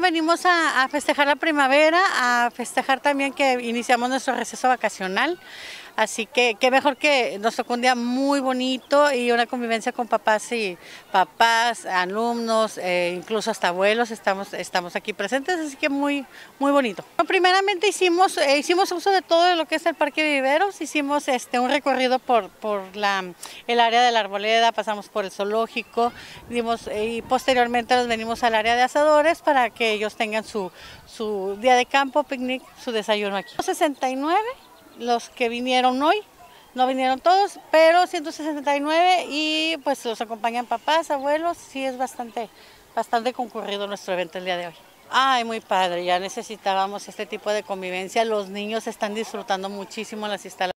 venimos a, a festejar la primavera, a festejar también que iniciamos nuestro receso vacacional. Así que qué mejor que nos tocó un día muy bonito y una convivencia con papás y papás, alumnos, eh, incluso hasta abuelos, estamos, estamos aquí presentes, así que muy, muy bonito. primeramente hicimos, eh, hicimos uso de todo lo que es el Parque de Viveros, hicimos este, un recorrido por, por la, el área de la arboleda, pasamos por el zoológico, dimos, eh, y posteriormente nos venimos al área de asadores para que ellos tengan su, día de campo, picnic, su desayuno aquí. 69 los que vinieron hoy. No vinieron todos, pero 169 y pues los acompañan papás, abuelos, sí es bastante, bastante concurrido nuestro evento el día de hoy. Ay, muy padre, ya necesitábamos este tipo de convivencia. Los niños están disfrutando muchísimo las instalaciones.